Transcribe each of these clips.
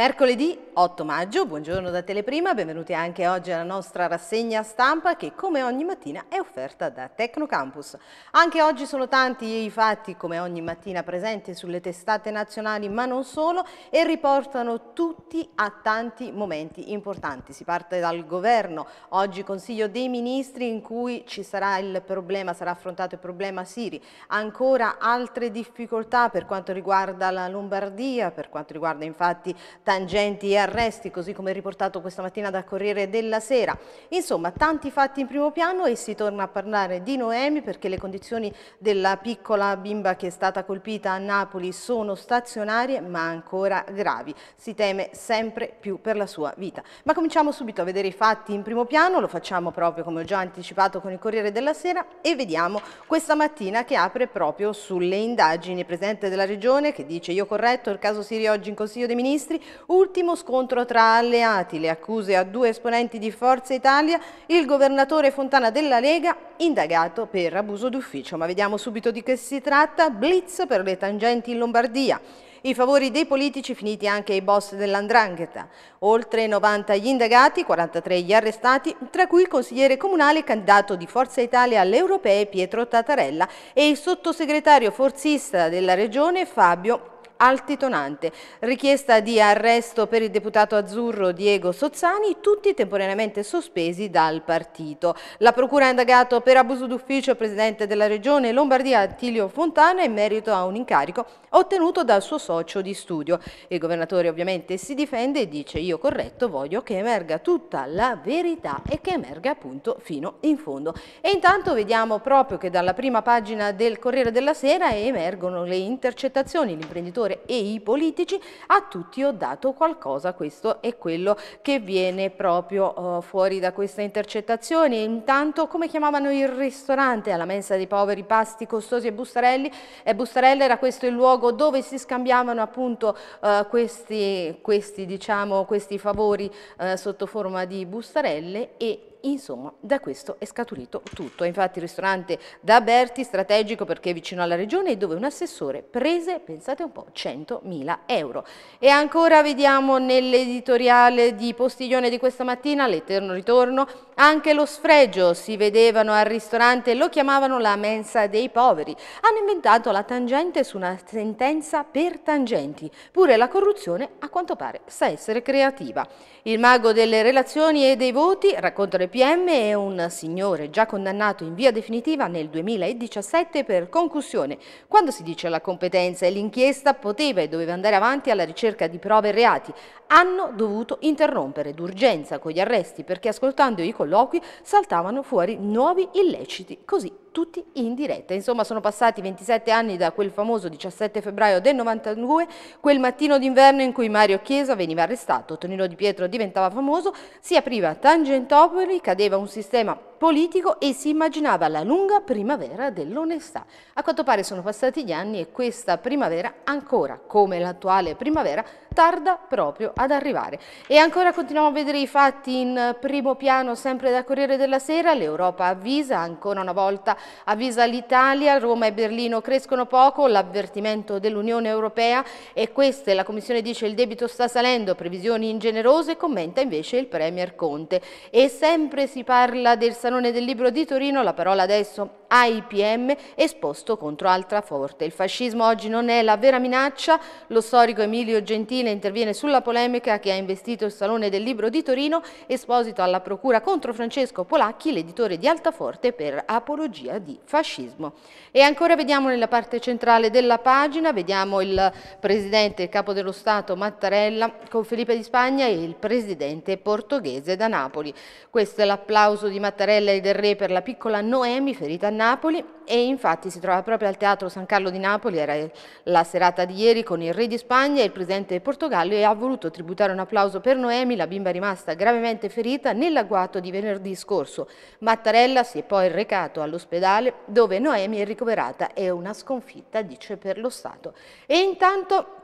Mercoledì 8 maggio, buongiorno da Teleprima, benvenuti anche oggi alla nostra rassegna stampa che come ogni mattina è offerta da Tecnocampus. Anche oggi sono tanti i fatti come ogni mattina presenti sulle testate nazionali ma non solo e riportano tutti a tanti momenti importanti. Si parte dal governo, oggi Consiglio dei Ministri in cui ci sarà il problema, sarà affrontato il problema Siri, ancora altre difficoltà per quanto riguarda la Lombardia, per quanto riguarda infatti tangenti e arresti, così come riportato questa mattina dal Corriere della Sera. Insomma, tanti fatti in primo piano e si torna a parlare di Noemi perché le condizioni della piccola bimba che è stata colpita a Napoli sono stazionarie ma ancora gravi. Si teme sempre più per la sua vita. Ma cominciamo subito a vedere i fatti in primo piano, lo facciamo proprio come ho già anticipato con il Corriere della Sera e vediamo questa mattina che apre proprio sulle indagini. Presidente della Regione che dice io corretto il caso Siri oggi in Consiglio dei Ministri, ultimo scopo scontro tra alleati, le accuse a due esponenti di Forza Italia, il governatore Fontana della Lega indagato per abuso d'ufficio. Ma vediamo subito di che si tratta, blitz per le tangenti in Lombardia. I favori dei politici finiti anche ai boss dell'Andrangheta. Oltre 90 gli indagati, 43 gli arrestati, tra cui il consigliere comunale candidato di Forza Italia alle europee Pietro Tattarella e il sottosegretario forzista della regione Fabio altitonante. Richiesta di arresto per il deputato azzurro Diego Sozzani, tutti temporaneamente sospesi dal partito. La procura ha indagato per abuso d'ufficio il presidente della regione Lombardia Attilio Fontana in merito a un incarico ottenuto dal suo socio di studio. Il governatore ovviamente si difende e dice io corretto voglio che emerga tutta la verità e che emerga appunto fino in fondo. E intanto vediamo proprio che dalla prima pagina del Corriere della Sera emergono le intercettazioni. L'imprenditore settore e i politici, a tutti ho dato qualcosa, questo è quello che viene proprio uh, fuori da questa intercettazione. intanto come chiamavano il ristorante alla mensa dei poveri, pasti costosi e bustarelli, e bustarelli era questo il luogo dove si scambiavano appunto uh, questi, questi, diciamo, questi favori uh, sotto forma di bustarelle e insomma da questo è scaturito tutto. Infatti il ristorante da Berti strategico perché è vicino alla regione e dove un assessore prese, pensate un po', 100.000 euro. E ancora vediamo nell'editoriale di Postiglione di questa mattina, l'eterno ritorno, anche lo sfregio, si vedevano al ristorante, lo chiamavano la mensa dei poveri. Hanno inventato la tangente su una sentenza per tangenti, pure la corruzione a quanto pare sa essere creativa. Il mago delle relazioni e dei voti, racconta le PM è un signore già condannato in via definitiva nel 2017 per concussione. Quando si dice la competenza e l'inchiesta poteva e doveva andare avanti alla ricerca di prove e reati, hanno dovuto interrompere d'urgenza con gli arresti perché ascoltando i colloqui saltavano fuori nuovi illeciti, così tutti in diretta. Insomma sono passati 27 anni da quel famoso 17 febbraio del 92, quel mattino d'inverno in cui Mario Chiesa veniva arrestato, Tonino Di Pietro diventava famoso, si apriva Tangentopoli, cadeva un sistema politico e si immaginava la lunga primavera dell'onestà. A quanto pare sono passati gli anni e questa primavera ancora, come l'attuale primavera, tarda proprio ad arrivare. E ancora continuiamo a vedere i fatti in primo piano sempre da Corriere della Sera, l'Europa avvisa, ancora una volta avvisa l'Italia, Roma e Berlino crescono poco, l'avvertimento dell'Unione Europea e questa la Commissione dice il debito sta salendo, previsioni ingenerose, commenta invece il Premier Conte. E sempre si parla del Salone del Libro di Torino, la parola adesso AIPM esposto contro Altraforte. Il fascismo oggi non è la vera minaccia, lo storico Emilio Gentile interviene sulla polemica che ha investito il Salone del Libro di Torino, esposito alla procura contro Francesco Polacchi, l'editore di Altaforte per apologia di fascismo. E ancora vediamo nella parte centrale della pagina, vediamo il Presidente e Capo dello Stato Mattarella con Felipe di Spagna e il Presidente portoghese da Napoli. Questo è l'applauso di Mattarella e del Re per la piccola Noemi ferita a Napoli e infatti si trova proprio al Teatro San Carlo di Napoli, era la serata di ieri con il Re di Spagna e il Presidente del Portogallo e ha voluto tributare un applauso per Noemi, la bimba rimasta gravemente ferita nell'agguato di venerdì scorso. Mattarella si è poi recato all'ospedale dove Noemi è ricoverata, è una sconfitta, dice, per lo Stato. E intanto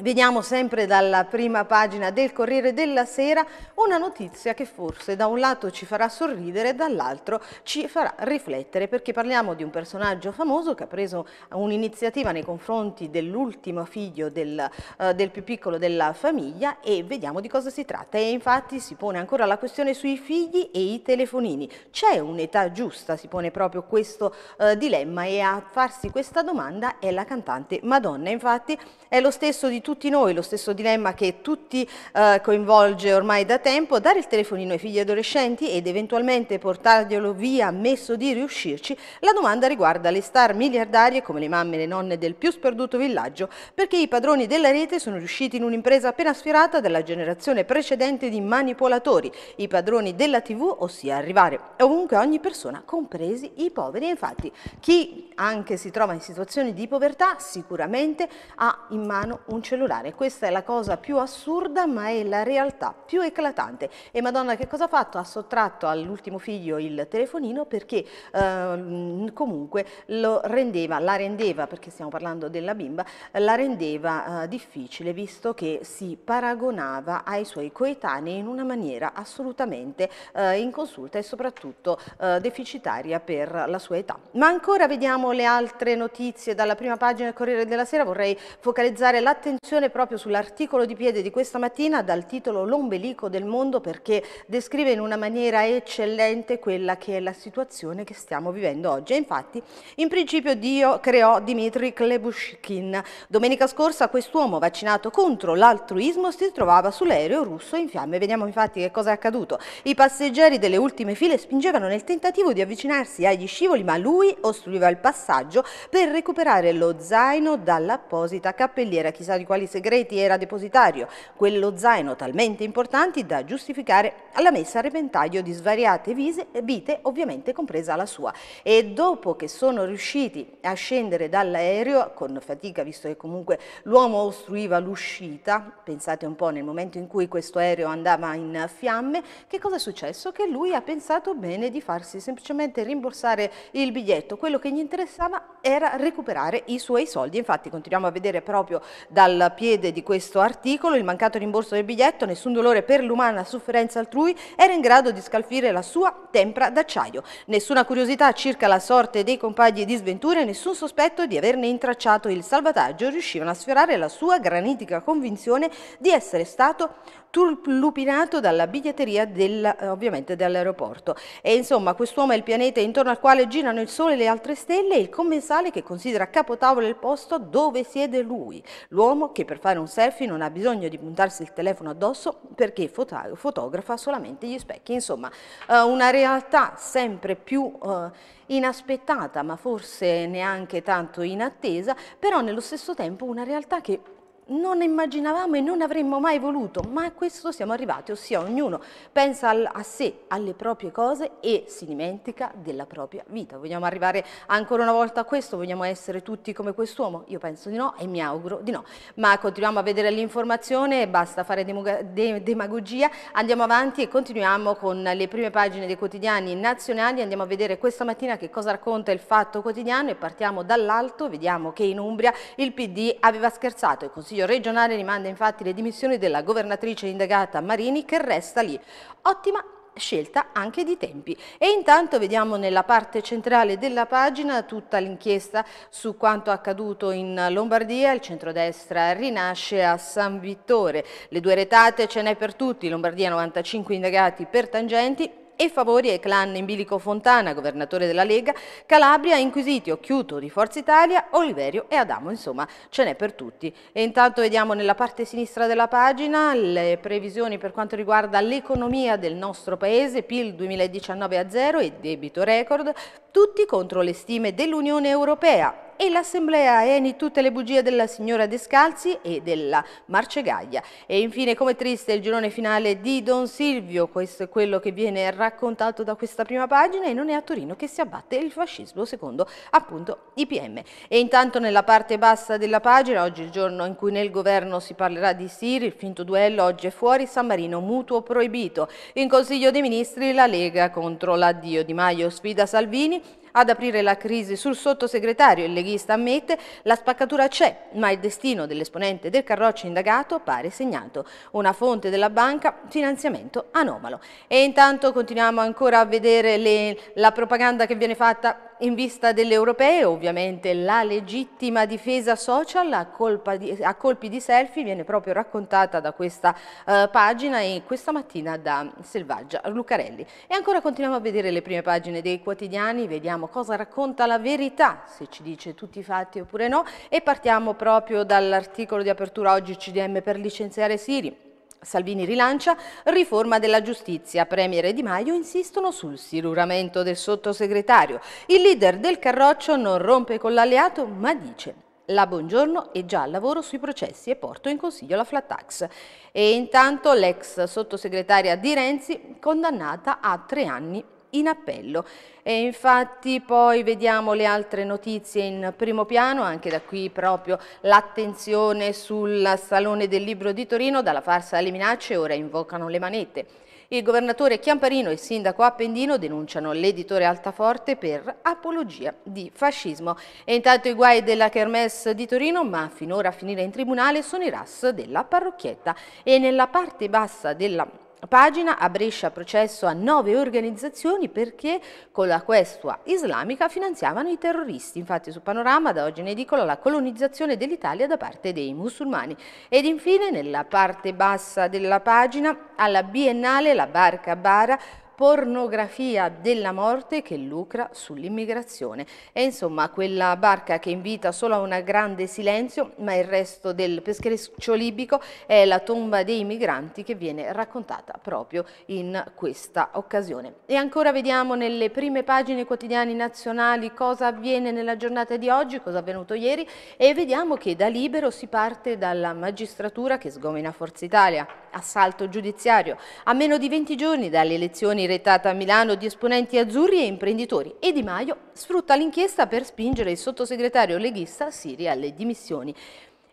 Vediamo sempre dalla prima pagina del Corriere della Sera una notizia che forse da un lato ci farà sorridere e dall'altro ci farà riflettere perché parliamo di un personaggio famoso che ha preso un'iniziativa nei confronti dell'ultimo figlio del, eh, del, più piccolo della famiglia e vediamo di cosa si tratta e infatti si pone ancora la questione sui figli e i telefonini. C'è un'età giusta? Si pone proprio questo eh, dilemma e a farsi questa domanda è la cantante Madonna. Infatti è lo stesso di tutti noi lo stesso dilemma che tutti eh, coinvolge ormai da tempo, dare il telefonino ai figli adolescenti ed eventualmente portarglielo via ammesso di riuscirci, la domanda riguarda le star miliardarie come le mamme e le nonne del più sperduto villaggio, perché i padroni della rete sono riusciti in un'impresa appena sfiorata dalla generazione precedente di manipolatori, i padroni della tv, ossia arrivare ovunque ogni persona, compresi i poveri. Infatti chi anche si trova in situazioni di povertà sicuramente ha in mano un cellulare cellulare. Questa è la cosa più assurda ma è la realtà più eclatante. E Madonna che cosa ha fatto? Ha sottratto all'ultimo figlio il telefonino perché eh, comunque rendeva, la rendeva, perché stiamo parlando della bimba, la rendeva eh, difficile visto che si paragonava ai suoi coetanei in una maniera assolutamente eh, inconsulta e soprattutto eh, deficitaria per la sua età. Ma ancora vediamo le altre notizie dalla prima pagina del Corriere della Sera, vorrei focalizzare l'attenzione discussione proprio sull'articolo di piede di questa mattina dal titolo L'ombelico del mondo perché descrive in una maniera eccellente quella che è la situazione che stiamo vivendo oggi. E infatti, in principio Dio creò Dimitri Klebushkin. Domenica scorsa quest'uomo vaccinato contro l'altruismo si trovava sull'aereo russo in fiamme. Vediamo infatti che cosa è accaduto. I passeggeri delle ultime file spingevano nel tentativo di avvicinarsi agli scivoli, ma lui ostruiva il passaggio per recuperare lo zaino dall'apposita cappelliera chissà di quale quali segreti era depositario, quello zaino talmente importanti da giustificare la messa a repentaglio di svariate vise, vite, ovviamente compresa la sua. E dopo che sono riusciti a scendere dall'aereo, con fatica visto che comunque l'uomo ostruiva l'uscita, pensate un po' nel momento in cui questo aereo andava in fiamme, che cosa è successo? Che lui ha pensato bene di farsi semplicemente rimborsare il biglietto, quello che gli interessava era recuperare i suoi soldi, infatti continuiamo a vedere proprio dal al piede di questo articolo, il mancato rimborso del biglietto, nessun dolore per l'umana sofferenza altrui, era in grado di scalfire la sua tempra d'acciaio. Nessuna curiosità circa la sorte dei compagni di sventure, nessun sospetto di averne intracciato il salvataggio, riuscivano a sfiorare la sua granitica convinzione di essere stato turlupinato dalla biglietteria del, ovviamente dell'aeroporto. E insomma, quest'uomo è il pianeta intorno al quale girano il Sole e le altre stelle, il commensale che considera capotavolo il posto dove siede lui. L'uomo uomo che per fare un selfie non ha bisogno di puntarsi il telefono addosso perché fotografa solamente gli specchi. Insomma, eh, una realtà sempre più eh, inaspettata, ma forse neanche tanto inattesa, però nello stesso tempo una realtà che non immaginavamo e non avremmo mai voluto, ma a questo siamo arrivati, ossia ognuno pensa al, a sé, alle proprie cose e si dimentica della propria vita. Vogliamo arrivare ancora una volta a questo? Vogliamo essere tutti come quest'uomo? Io penso di no e mi auguro di no. Ma continuiamo a vedere l'informazione, basta fare de demagogia, andiamo avanti e continuiamo con le prime pagine dei quotidiani nazionali, andiamo a vedere questa mattina che cosa racconta il Fatto Quotidiano e partiamo dall'alto, vediamo che in Umbria il PD aveva scherzato e così Consiglio regionale rimanda infatti le dimissioni della governatrice indagata Marini che resta lì. Ottima scelta anche di tempi. E intanto vediamo nella parte centrale della pagina tutta l'inchiesta su quanto accaduto in Lombardia. Il centrodestra rinasce a San Vittore. Le due retate ce n'è per tutti. Lombardia 95 indagati per tangenti e favori ai clan Imbilico Fontana, governatore della Lega, Calabria, Inquisiti, Occhiuto di Forza Italia, Oliverio e Adamo, insomma ce n'è per tutti. E intanto vediamo nella parte sinistra della pagina le previsioni per quanto riguarda l'economia del nostro paese, PIL 2019 a zero e debito record, tutti contro le stime dell'Unione Europea e l'assemblea Eni tutte le bugie della signora Descalzi e della Marcegaglia. E infine come triste il girone finale di Don Silvio, questo è quello che viene raccontato da questa prima pagina e non è a Torino che si abbatte il fascismo secondo appunto IPM. E intanto nella parte bassa della pagina, oggi il giorno in cui nel governo si parlerà di Siri, il finto duello oggi è fuori, San Marino mutuo proibito. In Consiglio dei Ministri la Lega contro l'addio Di Maio sfida Salvini ad aprire la crisi sul sottosegretario. Il leghista ammette la spaccatura c'è, ma il destino dell'esponente del Carroccio indagato pare segnato. Una fonte della banca, finanziamento anomalo. E intanto continuiamo ancora a vedere le, la propaganda che viene fatta in vista delle europee, ovviamente, la legittima difesa social a, di, a colpi di selfie viene proprio raccontata da questa eh, pagina e questa mattina da Selvaggia Lucarelli. E ancora continuiamo a vedere le prime pagine dei quotidiani, vediamo cosa racconta la verità, se ci dice tutti i fatti oppure no, e partiamo proprio dall'articolo di apertura oggi CDM per licenziare Siri. Salvini rilancia, riforma della giustizia. Premier e Di Maio insistono sul siluramento del sottosegretario. Il leader del Carroccio non rompe con l'alleato ma dice la Buongiorno è già al lavoro sui processi e porto in consiglio la flat tax. E intanto l'ex sottosegretaria di Renzi condannata a tre anni in appello. E infatti poi vediamo le altre notizie in primo piano, anche da qui proprio l'attenzione sul Salone del Libro di Torino, dalla farsa alle minacce ora invocano le manette. Il governatore Chiamparino e il sindaco Appendino denunciano l'editore Altaforte per apologia di fascismo. E intanto i guai della Kermesse di Torino, ma finora a finire in tribunale, sono i RAS della parrocchietta. E nella parte bassa della pagina a Brescia processo a nove organizzazioni perché con la questua islamica finanziavano i terroristi. Infatti su Panorama da oggi in edicola la colonizzazione dell'Italia da parte dei musulmani. Ed infine nella parte bassa della pagina alla Biennale la barca Bara pornografia della morte che lucra sull'immigrazione. È insomma quella barca che invita solo a un grande silenzio, ma il resto del peschereccio libico è la tomba dei migranti che viene raccontata proprio in questa occasione. E ancora vediamo nelle prime pagine quotidiani nazionali cosa avviene nella giornata di oggi, cosa è avvenuto ieri e vediamo che da libero si parte dalla magistratura che sgomina Forza Italia, assalto giudiziario. A meno di 20 giorni dalle elezioni Meloni retata a Milano di esponenti azzurri e imprenditori e Di Maio sfrutta l'inchiesta per spingere il sottosegretario leghista Siri alle dimissioni.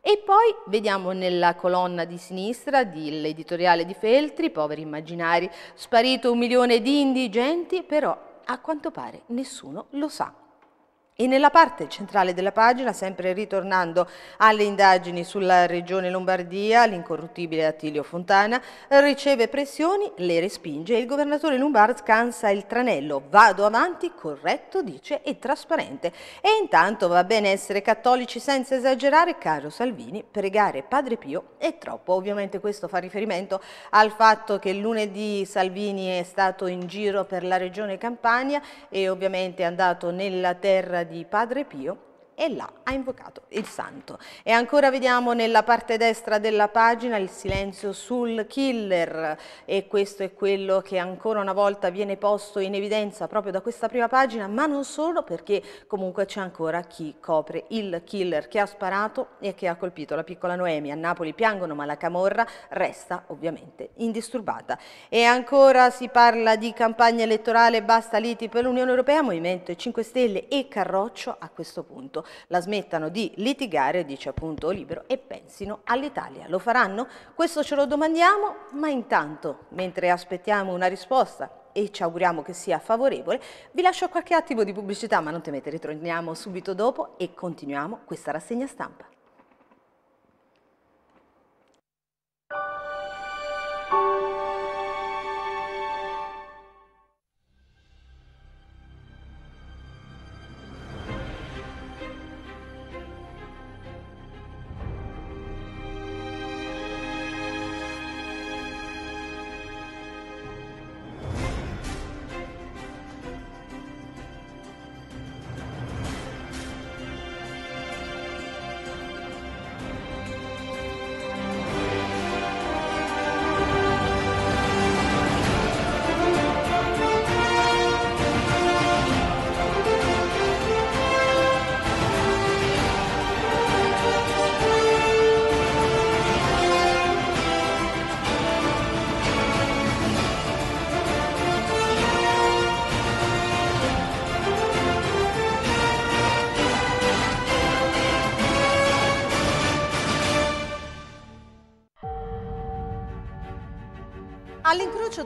E poi vediamo nella colonna di sinistra dell'editoriale di Feltri, poveri immaginari, sparito un milione di indigenti, però a quanto pare nessuno lo sa. E nella parte centrale della pagina, sempre ritornando alle indagini sulla regione Lombardia, l'incorruttibile Attilio Fontana riceve pressioni, le respinge e il governatore Lombard scansa il tranello. Vado avanti, corretto, dice, e trasparente. E intanto va bene essere cattolici senza esagerare, caro Salvini, pregare Padre Pio è troppo. Ovviamente questo fa riferimento al fatto che lunedì Salvini è stato in giro per la regione Campania e ovviamente è andato nella terra di di Padre Pio e là ha invocato il santo. E ancora vediamo nella parte destra della pagina il silenzio sul killer e questo è quello che ancora una volta viene posto in evidenza proprio da questa prima pagina, ma non solo perché comunque c'è ancora chi copre il killer che ha sparato e che ha colpito la piccola Noemi. A Napoli piangono ma la camorra resta ovviamente indisturbata. E ancora si parla di campagna elettorale, basta liti per l'Unione Europea, Movimento 5 Stelle e Carroccio a questo punto la smettano di litigare, dice appunto Libero, e pensino all'Italia. Lo faranno? Questo ce lo domandiamo, ma intanto, mentre aspettiamo una risposta e ci auguriamo che sia favorevole, vi lascio qualche attimo di pubblicità, ma non temete, ritorniamo subito dopo e continuiamo questa rassegna stampa.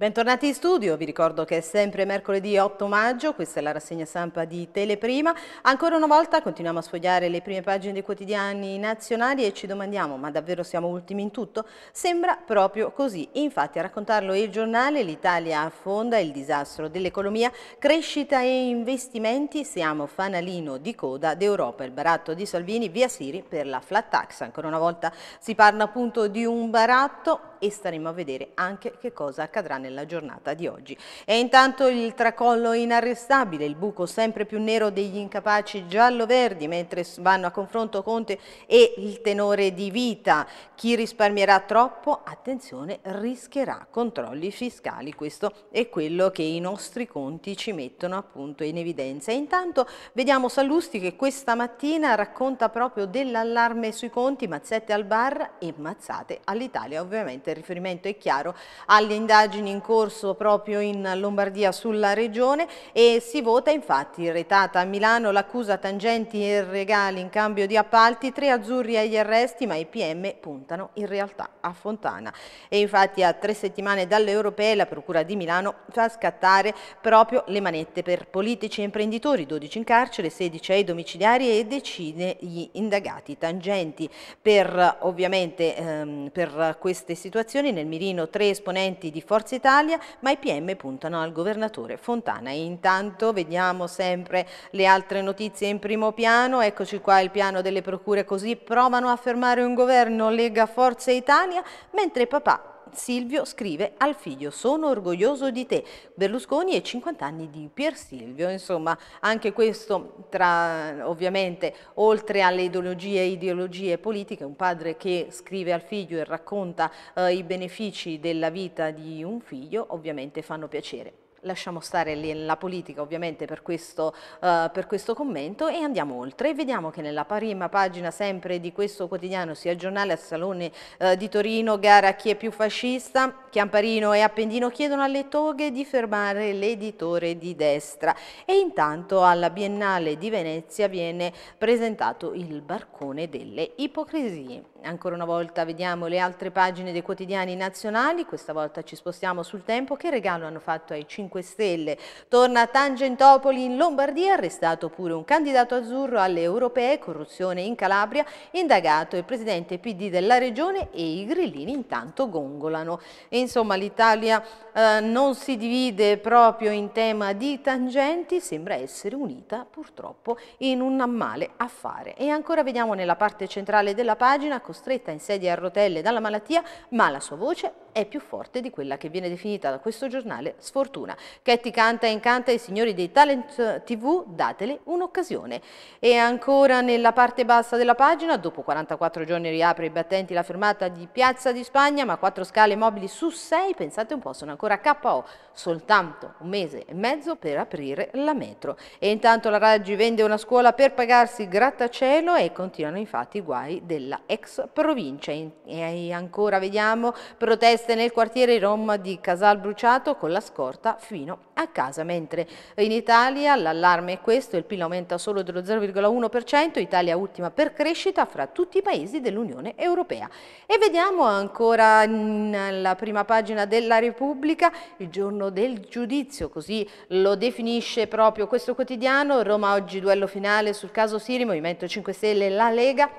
Bentornati in studio, vi ricordo che è sempre mercoledì 8 maggio, questa è la rassegna stampa di Teleprima. Ancora una volta continuiamo a sfogliare le prime pagine dei quotidiani nazionali e ci domandiamo ma davvero siamo ultimi in tutto? Sembra proprio così, infatti a raccontarlo il giornale l'Italia affonda il disastro dell'economia, crescita e investimenti, siamo fanalino di coda d'Europa, il baratto di Salvini via Siri per la flat tax. Ancora una volta si parla appunto di un baratto e staremo a vedere anche che cosa accadrà nel nella giornata di oggi. E intanto il tracollo inarrestabile, il buco sempre più nero degli incapaci giallo-verdi, mentre vanno a confronto Conte e il tenore di vita. Chi risparmierà troppo, attenzione, rischierà controlli fiscali. Questo è quello che i nostri conti ci mettono appunto in evidenza. E intanto vediamo Sallusti che questa mattina racconta proprio dell'allarme sui conti, mazzette al bar e mazzate all'Italia. Ovviamente il riferimento è chiaro alle indagini in in corso proprio in Lombardia sulla regione e si vota infatti retata a Milano l'accusa tangenti e regali in cambio di appalti, tre azzurri agli arresti ma i PM puntano in realtà a Fontana e infatti a tre settimane dalle europee la procura di Milano fa scattare proprio le manette per politici e imprenditori, 12 in carcere, 16 ai domiciliari e decine gli indagati tangenti per ovviamente ehm, per queste situazioni nel mirino tre esponenti di Forza Italia Italia, ma i PM puntano al governatore Fontana. intanto vediamo sempre le altre notizie in primo piano, eccoci qua il piano delle procure così provano a fermare un governo Lega Forza Italia, mentre papà Silvio scrive al figlio sono orgoglioso di te, Berlusconi e 50 anni di Pier Silvio, insomma anche questo tra ovviamente oltre alle ideologie e ideologie politiche, un padre che scrive al figlio e racconta eh, i benefici della vita di un figlio ovviamente fanno piacere lasciamo stare la politica ovviamente per questo, uh, per questo, commento e andiamo oltre e vediamo che nella prima pagina sempre di questo quotidiano sia il giornale al Salone uh, di Torino gara chi è più fascista Chiamparino e Appendino chiedono alle toghe di fermare l'editore di destra e intanto alla Biennale di Venezia viene presentato il barcone delle ipocrisie ancora una volta vediamo le altre pagine dei quotidiani nazionali questa volta ci spostiamo sul tempo che regalo hanno fatto ai cinque 5 Stelle. Torna a Tangentopoli in Lombardia, arrestato pure un candidato azzurro alle europee, corruzione in Calabria, indagato il presidente PD della regione e i grillini intanto gongolano. E insomma l'Italia eh, non si divide proprio in tema di tangenti, sembra essere unita purtroppo in un male affare. E ancora vediamo nella parte centrale della pagina, costretta in sedia a rotelle dalla malattia, ma la sua voce è più forte di quella che viene definita da questo giornale sfortuna. Chetti canta e incanta i signori dei talent tv, datele un'occasione. E ancora nella parte bassa della pagina, dopo 44 giorni riapre i battenti la fermata di Piazza di Spagna, ma quattro scale mobili su sei, pensate un po', sono ancora KO, soltanto un mese e mezzo per aprire la metro. E intanto la Raggi vende una scuola per pagarsi grattacielo e continuano infatti i guai della ex provincia. E ancora vediamo proteste nel quartiere Roma di Casal Bruciato con la scorta fino a casa, mentre in Italia l'allarme è questo, il PIL aumenta solo dello 0,1%, Italia ultima per crescita fra tutti i paesi dell'Unione Europea. E vediamo ancora nella prima pagina della Repubblica il giorno del giudizio, così lo definisce proprio questo quotidiano, Roma oggi duello finale sul caso Siri, Movimento 5 Stelle e la Lega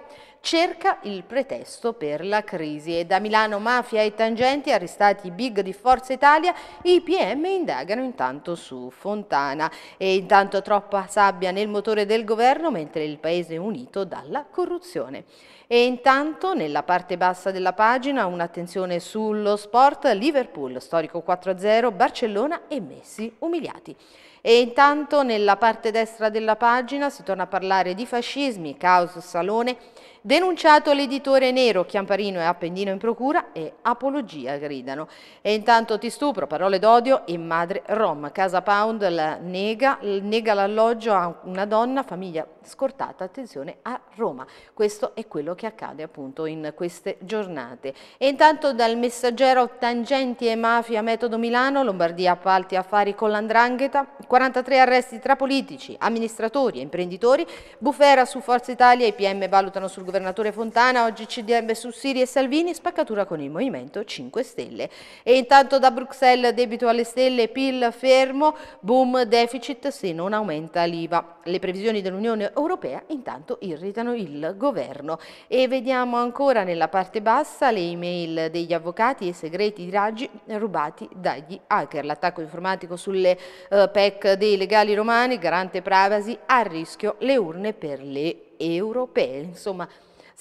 cerca il pretesto per la crisi e da Milano mafia e tangenti arrestati i big di Forza Italia i PM indagano intanto su Fontana e intanto troppa sabbia nel motore del governo mentre il paese è unito dalla corruzione. E intanto nella parte bassa della pagina un'attenzione sullo sport, Liverpool storico 4-0, Barcellona e Messi umiliati. E intanto nella parte destra della pagina si torna a parlare di fascismi, caos salone Denunciato l'editore nero, Chiamparino e Appendino in procura e apologia gridano. E intanto ti stupro, parole d'odio e madre rom. Casa Pound nega, nega l'alloggio a una donna, famiglia scortata attenzione a Roma. Questo è quello che accade appunto in queste giornate. E intanto dal messaggero Tangenti e Mafia Metodo Milano, Lombardia appalti affari con l'andrangheta, 43 arresti tra politici, amministratori e imprenditori, bufera su Forza Italia, i PM valutano sul governatore Fontana, oggi CDM su Siri e Salvini, spaccatura con il Movimento 5 Stelle. E intanto da Bruxelles debito alle stelle, PIL fermo, boom deficit se non aumenta l'IVA le previsioni dell'Unione Europea intanto irritano il governo. E vediamo ancora nella parte bassa le email degli avvocati e segreti di Raggi rubati dagli hacker. L'attacco informatico sulle uh, eh, PEC dei legali romani, garante privacy, a rischio le urne per le europee. Insomma,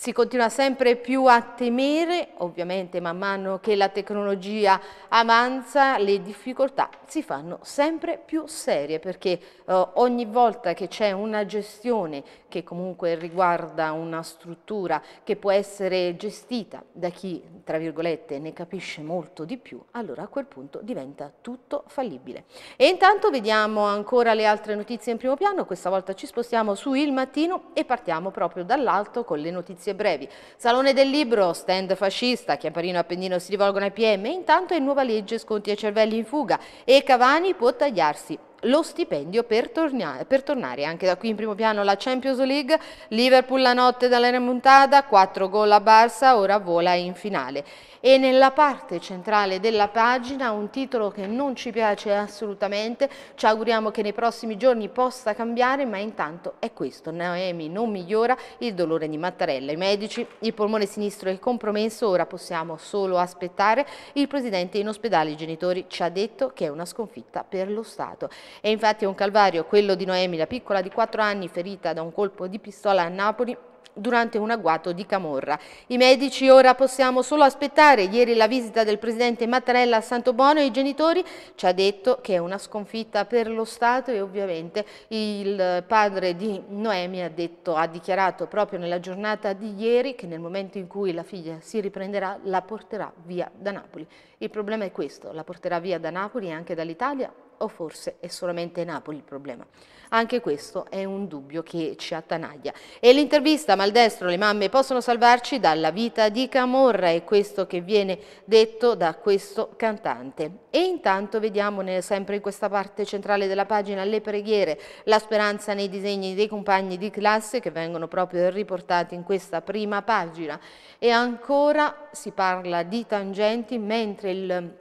si continua sempre più a temere, ovviamente man mano che la tecnologia avanza, le difficoltà si fanno sempre più serie perché eh, ogni volta che c'è una gestione che comunque riguarda una struttura che può essere gestita da chi, tra virgolette, ne capisce molto di più, allora a quel punto diventa tutto fallibile. E intanto vediamo ancora le altre notizie in primo piano, questa volta ci spostiamo su Il Mattino e partiamo proprio dall'alto con le notizie notizie brevi. Salone del libro, stand fascista, Chiamparino e Appendino si rivolgono ai PM, intanto è nuova legge sconti ai cervelli in fuga e Cavani può tagliarsi lo stipendio per, torna per, tornare anche da qui in primo piano la Champions League Liverpool la notte dalla remontata 4 gol a Barça ora vola in finale e nella parte centrale della pagina un titolo che non ci piace assolutamente, ci auguriamo che nei prossimi giorni possa cambiare, ma intanto è questo, Noemi non migliora il dolore di Mattarella, i medici, il polmone sinistro è compromesso, ora possiamo solo aspettare, il presidente in ospedale, i genitori ci ha detto che è una sconfitta per lo Stato. E infatti è un calvario quello di Noemi, la piccola di 4 anni ferita da un colpo di pistola a Napoli, durante un agguato di Camorra. I medici ora possiamo solo aspettare. Ieri la visita del presidente Mattarella a Santo Santobono e i genitori ci ha detto che è una sconfitta per lo Stato e ovviamente il padre di Noemi ha, detto, ha dichiarato proprio nella giornata di ieri che nel momento in cui la figlia si riprenderà la porterà via da Napoli. Il problema è questo, la porterà via da Napoli e anche dall'Italia o forse è solamente Napoli il problema. Anche questo è un dubbio che ci attanaglia. E l'intervista Maldestro, le mamme possono salvarci dalla vita di Camorra, è questo che viene detto da questo cantante. E intanto vediamo sempre in questa parte centrale della pagina le preghiere, la speranza nei disegni dei compagni di classe che vengono proprio riportati in questa prima pagina. E ancora si parla di tangenti mentre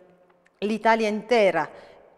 l'Italia intera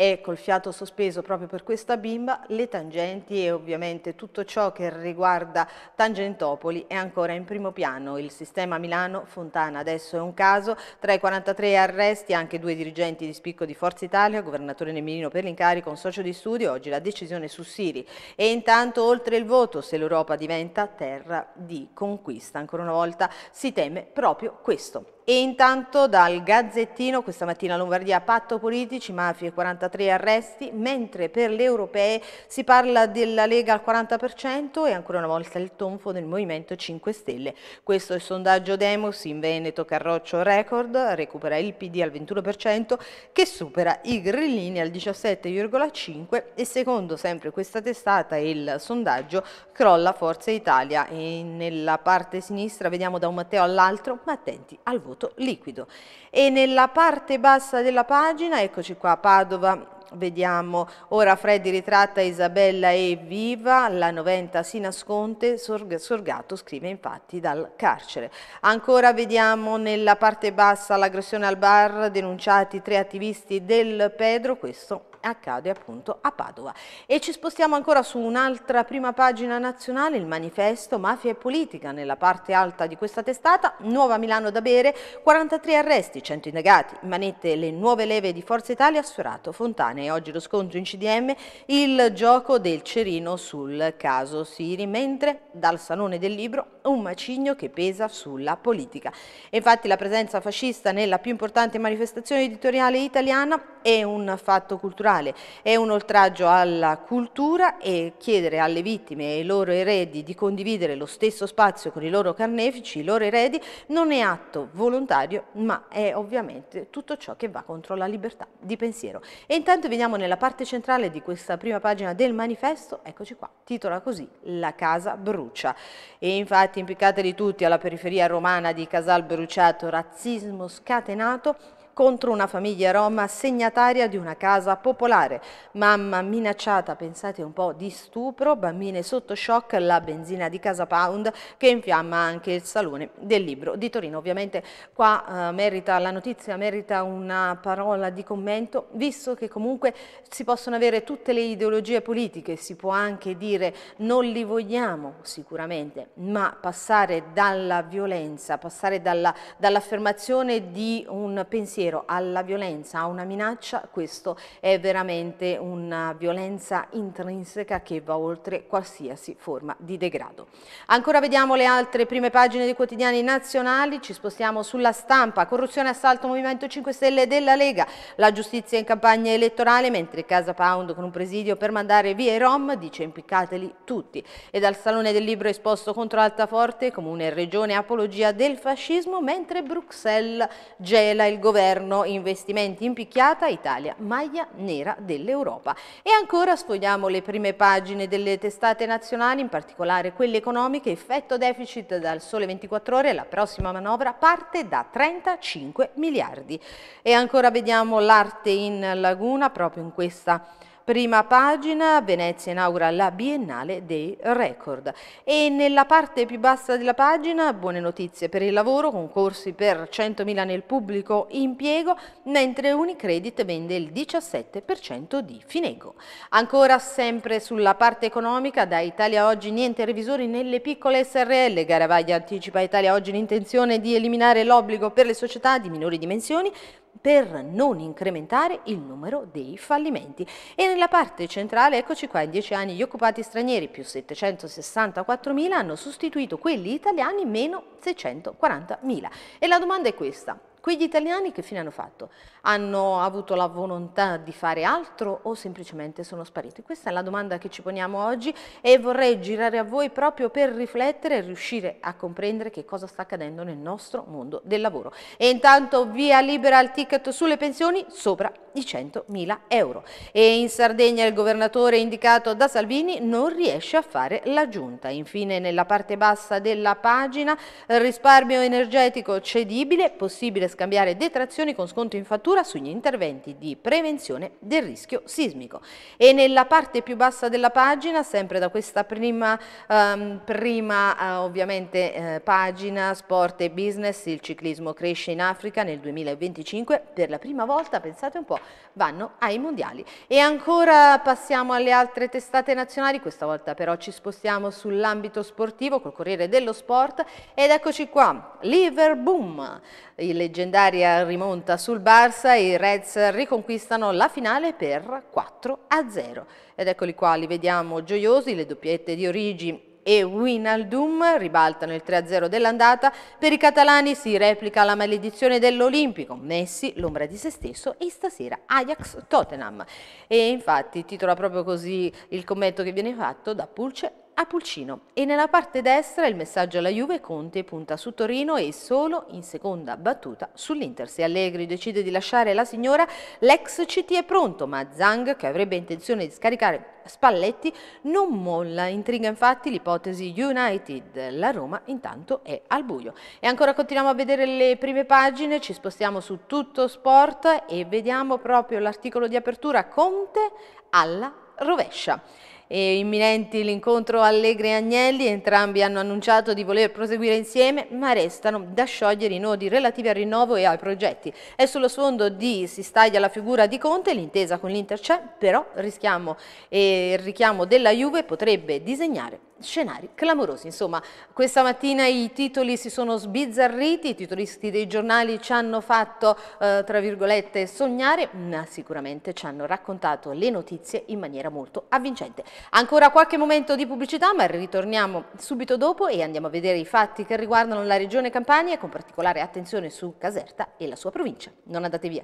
e col fiato sospeso proprio per questa bimba le tangenti e ovviamente tutto ciò che riguarda Tangentopoli è ancora in primo piano. Il sistema Milano-Fontana adesso è un caso, tra i 43 arresti anche due dirigenti di spicco di Forza Italia, governatore Nemilino per l'incarico, un socio di studio, oggi la decisione su Siri e intanto oltre il voto se l'Europa diventa terra di conquista. Ancora una volta si teme proprio questo. E intanto dal Gazzettino, questa mattina Lombardia, patto politici, mafie 43 arresti, mentre per le europee si parla della Lega al 40% e ancora una volta il tonfo del Movimento 5 Stelle. Questo è il sondaggio Demos in Veneto Carroccio Record, recupera il PD al 21% che supera i grillini al 17,5% e secondo sempre questa testata il sondaggio crolla Forza Italia e nella parte sinistra vediamo da un Matteo all'altro ma attenti al voto contributo liquido. E nella parte bassa della pagina, eccoci qua, Padova Vediamo ora Freddy ritratta Isabella e viva, la 90 si nasconde, Sorgato scrive infatti dal carcere. Ancora vediamo nella parte bassa l'aggressione al bar, denunciati tre attivisti del Pedro, questo accade appunto a Padova. E ci spostiamo ancora su un'altra prima pagina nazionale, il manifesto Mafia e Politica, nella parte alta di questa testata, Nuova Milano da bere, 43 arresti, 100 indagati, manette le nuove leve di Forza Italia, Sfiorato, Fontane e oggi lo scontro in CDM, il gioco del Cerino sul caso Siri, mentre dal Salone del Libro un macigno che pesa sulla politica. infatti la presenza fascista nella più importante manifestazione editoriale italiana è un fatto culturale, è un oltraggio alla cultura e chiedere alle vittime e ai loro eredi di condividere lo stesso spazio con i loro carnefici, i loro eredi, non è atto volontario ma è ovviamente tutto ciò che va contro la libertà di pensiero. E intanto veniamo nella parte centrale di questa prima pagina del manifesto, eccoci qua, titola così La casa brucia. E infatti impiccateli tutti alla periferia romana di Casal Bruciato, razzismo scatenato, contro una famiglia Roma segnataria di una casa popolare. Mamma minacciata, pensate un po', di stupro, bambine sotto shock, la benzina di Casa Pound che infiamma anche il Salone del Libro di Torino. Ovviamente qua eh, merita, la notizia merita una parola di commento, visto che comunque si possono avere tutte le ideologie politiche, si può anche dire non li vogliamo sicuramente, ma passare dalla violenza, passare dall'affermazione dall di un pensiero pensiero, alla violenza, a una minaccia, questo è veramente una violenza intrinseca che va oltre qualsiasi forma di degrado. Ancora vediamo le altre prime pagine dei quotidiani nazionali, ci spostiamo sulla stampa, corruzione, assalto, Movimento 5 Stelle della Lega, la giustizia in campagna elettorale, mentre Casa Pound con un presidio per mandare via i Rom dice impiccateli tutti. E dal Salone del Libro esposto contro Altaforte, Comune e Regione, apologia del fascismo, mentre Bruxelles gela il governo governo, investimenti in picchiata, Italia, maglia nera dell'Europa. E ancora sfogliamo le prime pagine delle testate nazionali, in particolare quelle economiche, effetto deficit dal sole 24 ore, la prossima manovra parte da 35 miliardi. E ancora vediamo l'arte in laguna, proprio in questa Prima pagina, Venezia inaugura la Biennale dei Record. E nella parte più bassa della pagina, buone notizie per il lavoro, concorsi per 100.000 nel pubblico impiego, mentre Unicredit vende il 17% di Finego. Ancora sempre sulla parte economica, da Italia Oggi niente revisori nelle piccole SRL. Garavaglia anticipa Italia Oggi l'intenzione di eliminare l'obbligo per le società di minori dimensioni per non incrementare il numero dei fallimenti. E nella parte centrale, eccoci qua, in dieci anni gli occupati stranieri più 764.000 hanno sostituito quelli italiani meno 640.000. E la domanda è questa, Quegli italiani che fine hanno fatto? Hanno avuto la volontà di fare altro o semplicemente sono spariti? Questa è la domanda che ci poniamo oggi e vorrei girare a voi proprio per riflettere e riuscire a comprendere che cosa sta accadendo nel nostro mondo del lavoro. E intanto via libera il ticket sulle pensioni sopra i 100.000 euro. E in Sardegna il governatore indicato da Salvini non riesce a fare la giunta. Infine nella parte bassa della pagina risparmio energetico cedibile, possibile scambiare detrazioni con sconto in fattura sugli interventi di prevenzione del rischio sismico. E nella parte più bassa della pagina, sempre da questa prima, ehm, prima eh, ovviamente eh, pagina, sport e business, il ciclismo cresce in Africa nel 2025 per la prima volta, pensate un po', vanno ai mondiali. E ancora passiamo alle altre testate nazionali, questa volta però ci spostiamo sull'ambito sportivo col Corriere dello Sport ed eccoci qua, Liverboom, il leggendaria rimonta sul Barça, i Reds riconquistano la finale per 4 a 0. Ed eccoli qua, li vediamo gioiosi, le doppiette di Origi e Winaldum ribaltano il 3-0 dell'andata, per i catalani si replica la maledizione dell'Olimpico, Messi l'ombra di se stesso e stasera Ajax Tottenham. E infatti titola proprio così il commento che viene fatto da Pulce a Pulcino e nella parte destra il messaggio alla Juve Conte punta su Torino e solo in seconda battuta sull'Inter se Allegri decide di lasciare la signora l'ex CT è pronto ma Zhang che avrebbe intenzione di scaricare Spalletti non molla intriga infatti l'ipotesi United la Roma intanto è al buio e ancora continuiamo a vedere le prime pagine ci spostiamo su tutto sport e vediamo proprio l'articolo di apertura Conte alla rovescia e imminenti l'incontro Allegri e Agnelli, entrambi hanno annunciato di voler proseguire insieme, ma restano da sciogliere i nodi relativi al rinnovo e ai progetti. È sullo sfondo di si staglia la figura di Conte, l'intesa con l'Inter c'è, però rischiamo, e il richiamo della Juve potrebbe disegnare scenari clamorosi. Insomma, questa mattina i titoli si sono sbizzarriti, i titolisti dei giornali ci hanno fatto, eh, tra virgolette, sognare, ma sicuramente ci hanno raccontato le notizie in maniera molto avvincente. Ancora qualche momento di pubblicità, ma ritorniamo subito dopo e andiamo a vedere i fatti che riguardano la regione Campania, con particolare attenzione su Caserta e la sua provincia. Non andate via.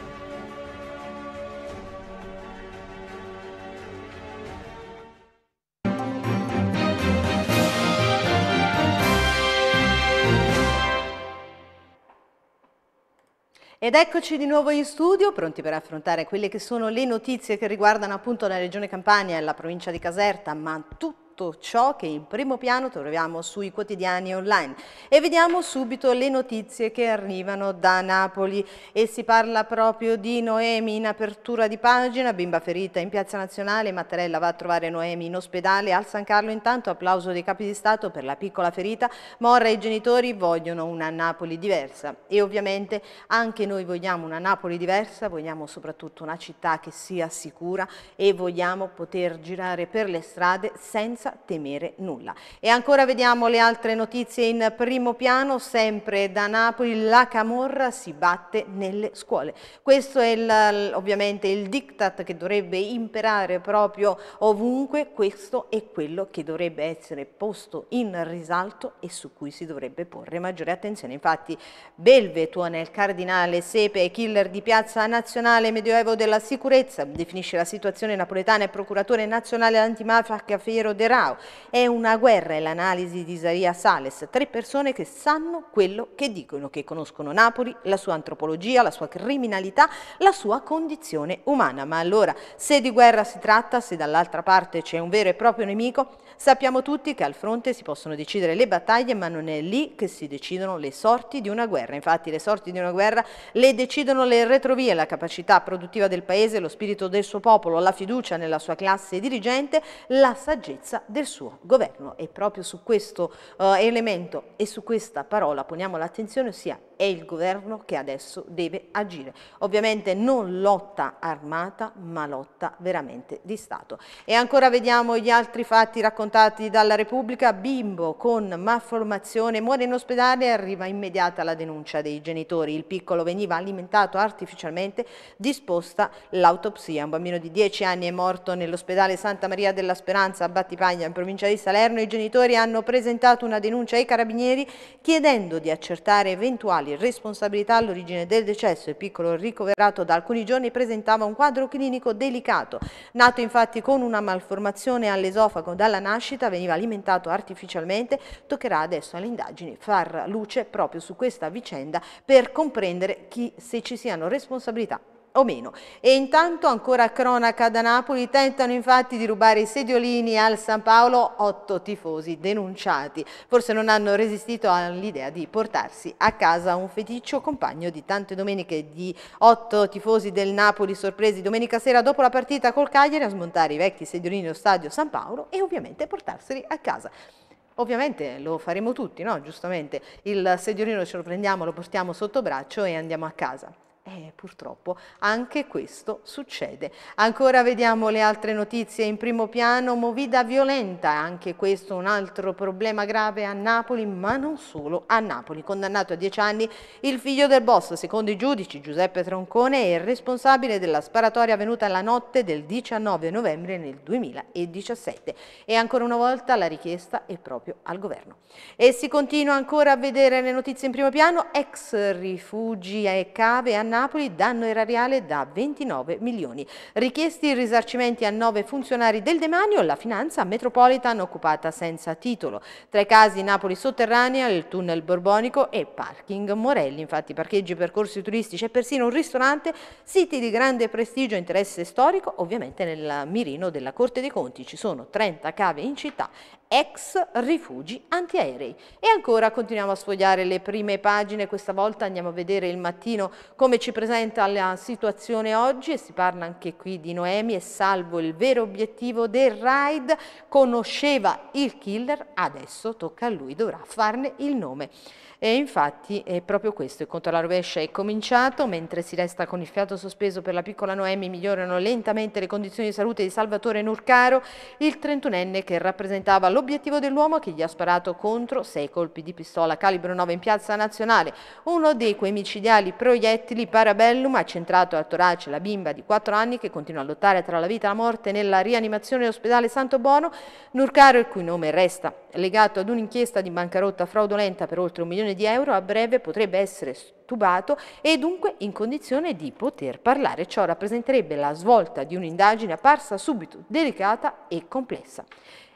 Ed eccoci di nuovo in studio, pronti per affrontare quelle che sono le notizie che riguardano appunto la Regione Campania e la provincia di Caserta, ma tutte tutto ciò che in primo piano troviamo sui quotidiani online. E vediamo subito le notizie che arrivano da Napoli e si parla proprio di Noemi in apertura di pagina, bimba ferita in Piazza Nazionale, Mattarella va a trovare Noemi in ospedale, al San Carlo intanto applauso dei capi di Stato per la piccola ferita, Morra e i genitori vogliono una Napoli diversa e ovviamente anche noi vogliamo una Napoli diversa, vogliamo soprattutto una città che sia sicura e vogliamo poter girare per le strade senza temere nulla. E ancora vediamo le altre notizie in primo piano, sempre da Napoli, la Camorra si batte nelle scuole. Questo è il, ovviamente il diktat che dovrebbe imperare proprio ovunque, questo è quello che dovrebbe essere posto in risalto e su cui si dovrebbe porre maggiore attenzione. Infatti Belve, il Cardinale, Sepe Killer di Piazza Nazionale Medioevo della Sicurezza definisce la situazione napoletana e procuratore nazionale antimafia Caffiero De Serao. È una guerra, è l'analisi di Isaia Sales, tre persone che sanno quello che dicono, che conoscono Napoli, la sua antropologia, la sua criminalità, la sua condizione umana. Ma allora, se di guerra si tratta, se dall'altra parte c'è un vero e proprio nemico, sappiamo tutti che al fronte si possono decidere le battaglie, ma non è lì che si decidono le sorti di una guerra. Infatti le sorti di una guerra le decidono le retrovie, la capacità produttiva del paese, lo spirito del suo popolo, la fiducia nella sua classe dirigente, la saggezza del suo governo. E proprio su questo eh, elemento e su questa parola poniamo l'attenzione, ossia è il governo che adesso deve agire. Ovviamente non lotta armata, ma lotta veramente di Stato. E ancora vediamo gli altri fatti raccontati dalla Repubblica. Bimbo con malformazione muore in ospedale e arriva immediata la denuncia dei genitori. Il piccolo veniva alimentato artificialmente, disposta l'autopsia. Un bambino di 10 anni è morto nell'ospedale Santa Maria della Speranza a Battipaglia, in provincia di Salerno. I genitori hanno presentato una denuncia ai carabinieri chiedendo di accertare eventuali probabili responsabilità all'origine del decesso. Il piccolo ricoverato da alcuni giorni presentava un quadro clinico delicato. Nato infatti con una malformazione all'esofago dalla nascita, veniva alimentato artificialmente. Toccherà adesso alle indagini far luce proprio su questa vicenda per comprendere chi, se ci siano responsabilità o meno. E intanto ancora cronaca da Napoli, tentano infatti di rubare i sediolini al San Paolo, otto tifosi denunciati. Forse non hanno resistito all'idea di portarsi a casa un feticcio compagno di tante domeniche di otto tifosi del Napoli sorpresi domenica sera dopo la partita col Cagliari a smontare i vecchi sediolini allo stadio San Paolo e ovviamente portarseli a casa. Ovviamente lo faremo tutti, no? Giustamente. Il sediolino ce lo prendiamo, lo portiamo sotto braccio e andiamo a casa. E eh, purtroppo anche questo succede. Ancora vediamo le altre notizie in primo piano, movida violenta, anche questo un altro problema grave a Napoli, ma non solo a Napoli. Condannato a dieci anni il figlio del boss, secondo i giudici Giuseppe Troncone, è il responsabile della sparatoria avvenuta la notte del 19 novembre nel 2017 e ancora una volta la richiesta è proprio al governo. E si continua ancora a vedere le notizie in primo piano, ex rifugi e cave hanno Napoli, danno erariale da 29 milioni. Richiesti i risarcimenti a 9 funzionari del demanio, la finanza metropolitan occupata senza titolo. Tra i casi Napoli sotterranea, il tunnel borbonico e parking Morelli, infatti parcheggi, percorsi turistici e persino un ristorante, siti di grande prestigio e interesse storico, ovviamente nel mirino della Corte dei Conti ci sono 30 cave in città ex rifugi antiaerei. E ancora continuiamo a sfogliare le prime pagine, questa volta andiamo a vedere il mattino come ci presenta la situazione oggi e si parla anche qui di Noemi e salvo il vero obiettivo del raid, conosceva il killer, adesso tocca a lui, dovrà farne il nome. E infatti è proprio questo, il conto alla rovescia è cominciato, mentre si resta con il fiato sospeso per la piccola Noemi migliorano lentamente le condizioni di salute di Salvatore Nurcaro, il 31enne che rappresentava l'obiettivo dell'uomo che gli ha sparato contro sei colpi di pistola calibro 9 in piazza nazionale, uno dei quei micidiali proiettili parabellum ha centrato a torace la bimba di 4 anni che continua a lottare tra la vita e la morte nella rianimazione dell'ospedale Santo Bono, Nurcaro il cui nome resta legato ad un'inchiesta di bancarotta fraudolenta per oltre un milione milioni di euro a breve potrebbe essere tubato e dunque in condizione di poter parlare. Ciò rappresenterebbe la svolta di un'indagine apparsa subito delicata e complessa.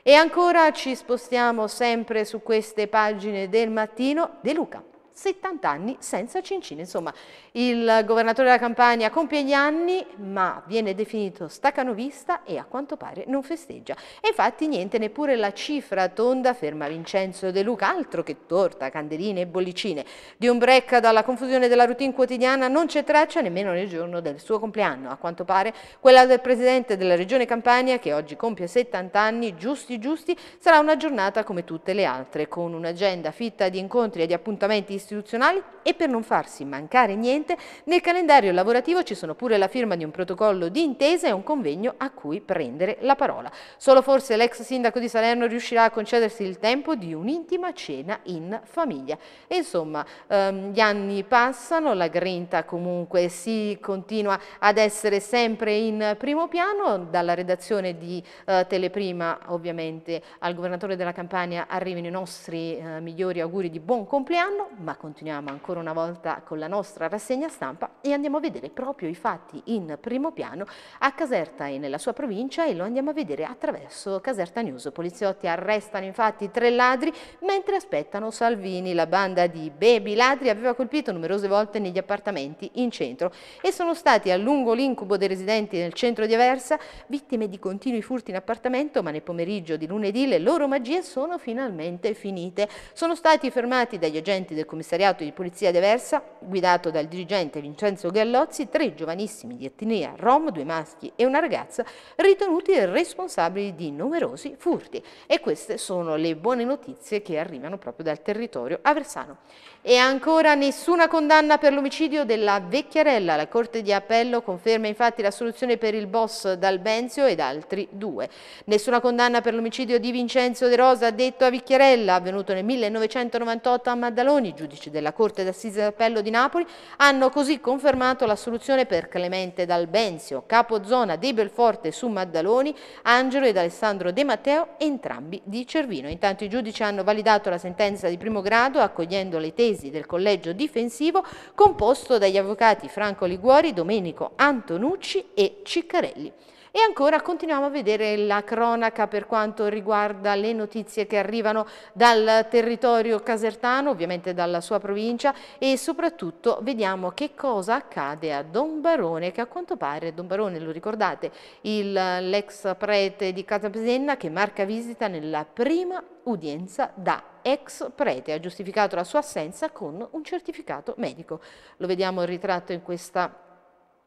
E ancora ci spostiamo sempre su queste pagine del mattino De Luca. 70 anni senza Cincin. Insomma, il governatore della Campania compie gli anni, ma viene definito stacanovista e a quanto pare non festeggia. E infatti niente, neppure la cifra tonda ferma Vincenzo De Luca, altro che torta, candeline e bollicine. Di un break dalla confusione della routine quotidiana non c'è traccia nemmeno nel giorno del suo compleanno. A quanto pare quella del presidente della regione Campania, che oggi compie 70 anni, giusti giusti, sarà una giornata come tutte le altre, con un'agenda fitta di incontri e di appuntamenti istituzionali e per non farsi mancare niente, nel calendario lavorativo ci sono pure la firma di un protocollo di intesa e un convegno a cui prendere la parola. Solo forse l'ex sindaco di Salerno riuscirà a concedersi il tempo di un'intima cena in famiglia. E insomma, ehm, gli anni passano, la grinta comunque si continua ad essere sempre in primo piano, dalla redazione di eh, Teleprima ovviamente al governatore della Campania arrivano i nostri eh, migliori auguri di buon compleanno, ma continuiamo ancora una volta con la nostra rassegna stampa e andiamo a vedere proprio i fatti in primo piano a Caserta e nella sua provincia e lo andiamo a vedere attraverso Caserta News. Poliziotti arrestano infatti tre ladri mentre aspettano Salvini. La banda di baby ladri aveva colpito numerose volte negli appartamenti in centro e sono stati a lungo l'incubo dei residenti nel centro di Aversa, vittime di continui furti in appartamento, ma nel pomeriggio di lunedì le loro magie sono finalmente finite. Sono stati fermati dagli agenti del commissario commissariato di polizia di Aversa, guidato dal dirigente Vincenzo Gallozzi, tre giovanissimi di etnia rom, due maschi e una ragazza, ritenuti responsabili di numerosi furti. E queste sono le buone notizie che arrivano proprio dal territorio aversano. E ancora nessuna condanna per l'omicidio della vecchiarella. La Corte di Appello conferma infatti la soluzione per il boss D'Albenzio ed altri due. Nessuna condanna per l'omicidio di Vincenzo De Rosa, detto a Vicchiarella, avvenuto nel 1998 a Maddaloni, giudice giudici della Corte d'Assise d'Appello di Napoli hanno così confermato la soluzione per Clemente D'Albenzio, capo zona di Belforte su Maddaloni, Angelo ed Alessandro De Matteo, entrambi di Cervino. Intanto i giudici hanno validato la sentenza di primo grado accogliendo le tesi del collegio difensivo composto dagli avvocati Franco Liguori, Domenico Antonucci e Ciccarelli. E ancora continuiamo a vedere la cronaca per quanto riguarda le notizie che arrivano dal territorio casertano, ovviamente dalla sua provincia e soprattutto vediamo che cosa accade a Don Barone che a quanto pare Don Barone, lo ricordate, l'ex prete di Casapesenna che marca visita nella prima udienza da ex prete, ha giustificato la sua assenza con un certificato medico. Lo vediamo ritratto in questa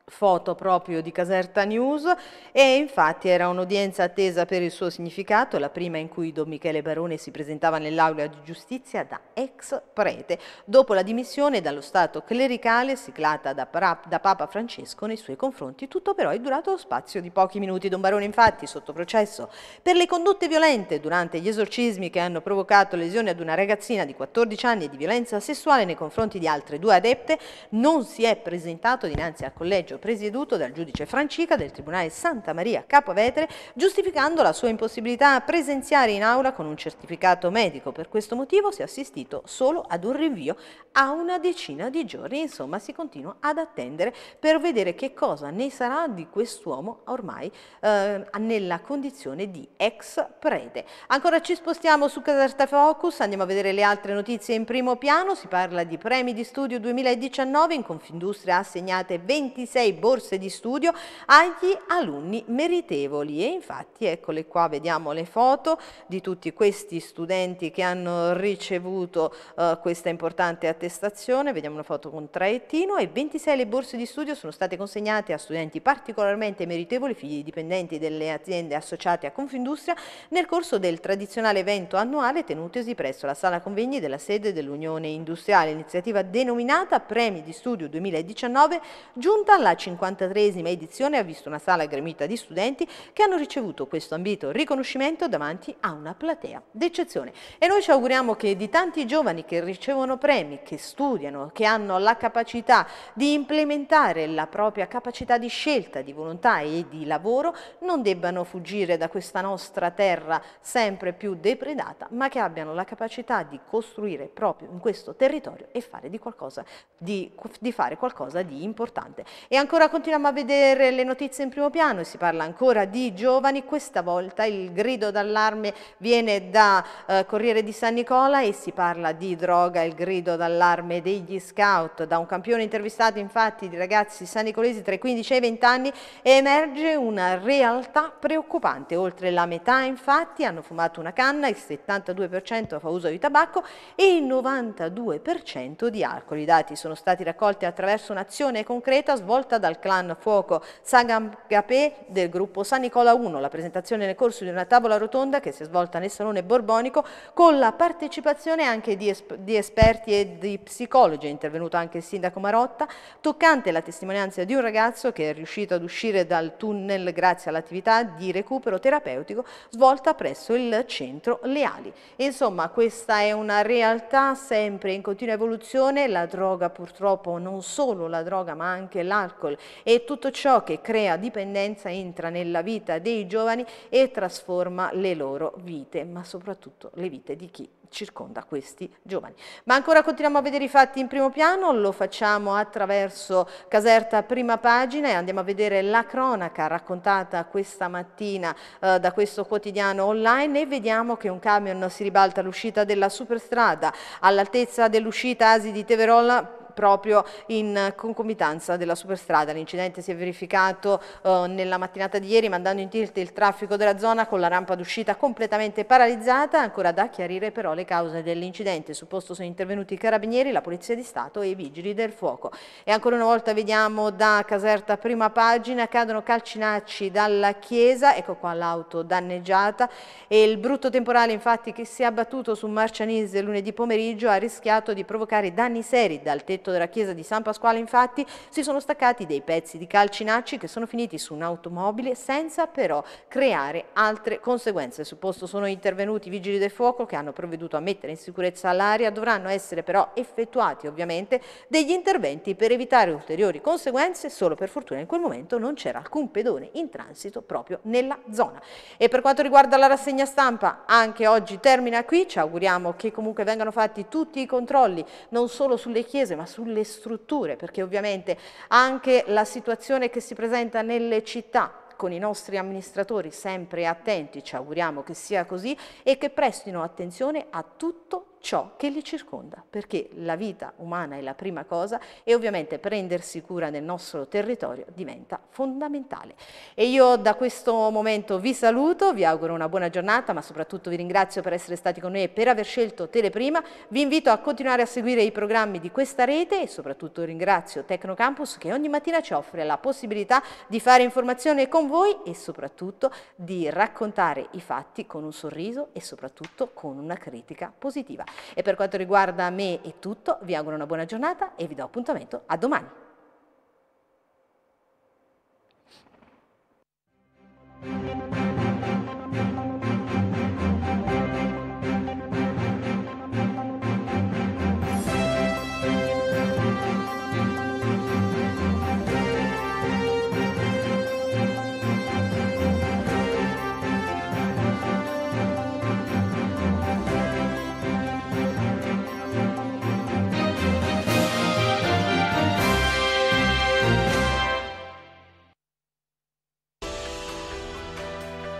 foto proprio di Caserta News e infatti era un'udienza attesa per il suo significato, la prima in cui Don Michele Barone si presentava nell'aula di giustizia da ex prete, dopo la dimissione dallo stato clericale siglata da, da, Papa Francesco nei suoi confronti. Tutto però è durato lo spazio di pochi minuti. Don Barone infatti sotto processo per le condotte violente durante gli esorcismi che hanno provocato lesioni ad una ragazzina di 14 anni e di violenza sessuale nei confronti di altre due adepte non si è presentato dinanzi al collegio collegio presieduto dal giudice Francica del Tribunale Santa Maria Capovetere, giustificando la sua impossibilità a presenziare in aula con un certificato medico. Per questo motivo si è assistito solo ad un rinvio a una decina di giorni, insomma si continua ad attendere per vedere che cosa ne sarà di quest'uomo ormai eh, nella condizione di ex prete. Ancora ci spostiamo su Caserta Focus, andiamo a vedere le altre notizie in primo piano, si parla di premi di studio 2019, in Confindustria assegnate 26 6 borse di studio agli alunni meritevoli e infatti eccole qua vediamo le foto di tutti questi studenti che hanno ricevuto eh, questa importante attestazione, vediamo una foto con Traettino e 26 le borse di studio sono state consegnate a studenti particolarmente meritevoli, figli dipendenti delle aziende associate a Confindustria nel corso del tradizionale evento annuale tenutosi presso la sala convegni della sede dell'Unione Industriale, iniziativa denominata Premi di Studio 2019 giunta alla 53esima edizione ha visto una sala gremita di studenti che hanno ricevuto questo ambito riconoscimento davanti a una platea d'eccezione. E noi ci auguriamo che di tanti giovani che ricevono premi, che studiano, che hanno la capacità di implementare la propria capacità di scelta, di volontà e di lavoro, non debbano fuggire da questa nostra terra sempre più depredata, ma che abbiano la capacità di costruire proprio in questo territorio e fare di, qualcosa, di, di fare qualcosa di importante. E ancora continuiamo a vedere le notizie in primo piano si parla ancora di giovani, questa volta il grido d'allarme viene da eh, Corriere di San Nicola e si parla di droga, il grido d'allarme degli scout, da un campione intervistato infatti di ragazzi sanicolesi tra i 15 e i 20 anni emerge una realtà preoccupante, oltre la metà infatti hanno fumato una canna, il 72% fa uso di tabacco e il 92% di alcol. I dati sono stati raccolti attraverso un'azione concreta svolta raccolta dal clan Fuoco Sangapé del gruppo San Nicola 1. La presentazione nel corso di una tavola rotonda che si è svolta nel Salone Borbonico con la partecipazione anche di, esp di esperti e di psicologi. È intervenuto anche il sindaco Marotta, toccante la testimonianza di un ragazzo che è riuscito ad uscire dal tunnel grazie all'attività di recupero terapeutico svolta presso il centro Leali. Insomma, questa è una realtà sempre in continua evoluzione, la droga purtroppo non solo la droga ma anche l'alcol alcol e tutto ciò che crea dipendenza entra nella vita dei giovani e trasforma le loro vite, ma soprattutto le vite di chi circonda questi giovani. Ma ancora continuiamo a vedere i fatti in primo piano, lo facciamo attraverso Caserta prima pagina e andiamo a vedere la cronaca raccontata questa mattina eh, da questo quotidiano online e vediamo che un camion si ribalta all'uscita della superstrada all'altezza dell'uscita Asi di Teverola proprio in concomitanza della superstrada. L'incidente si è verificato eh, nella mattinata di ieri mandando in tilt il traffico della zona con la rampa d'uscita completamente paralizzata, ancora da chiarire però le cause dell'incidente. Sul posto sono intervenuti i carabinieri, la Polizia di Stato e i Vigili del Fuoco. E ancora una volta vediamo da Caserta prima pagina, cadono calcinacci dalla chiesa, ecco qua l'auto danneggiata e il brutto temporale infatti che si è abbattuto su Marcianise lunedì pomeriggio ha rischiato di provocare danni seri dal tetto sotto della chiesa di San Pasquale, infatti, si sono staccati dei pezzi di calcinacci che sono finiti su un'automobile senza però creare altre conseguenze. Sul posto sono intervenuti i vigili del fuoco che hanno provveduto a mettere in sicurezza l'aria. Dovranno essere però effettuati ovviamente degli interventi per evitare ulteriori conseguenze. Solo per fortuna in quel momento non c'era alcun pedone in transito proprio nella zona. E per quanto riguarda la rassegna stampa, anche oggi termina qui. Ci auguriamo che comunque vengano fatti tutti i controlli, non solo sulle chiese ma sulle sulle strutture, perché ovviamente anche la situazione che si presenta nelle città con i nostri amministratori sempre attenti, ci auguriamo che sia così, e che prestino attenzione a tutto ciò che li circonda, perché la vita umana è la prima cosa e ovviamente prendersi cura del nostro territorio diventa fondamentale. E io da questo momento vi saluto, vi auguro una buona giornata, ma soprattutto vi ringrazio per essere stati con noi e per aver scelto Teleprima. Vi invito a continuare a seguire i programmi di questa rete e soprattutto ringrazio Tecnocampus che ogni mattina ci offre la possibilità di fare informazione con voi e soprattutto di raccontare i fatti con un sorriso e soprattutto con una critica positiva. E per quanto riguarda me è tutto, vi auguro una buona giornata e vi do appuntamento a domani.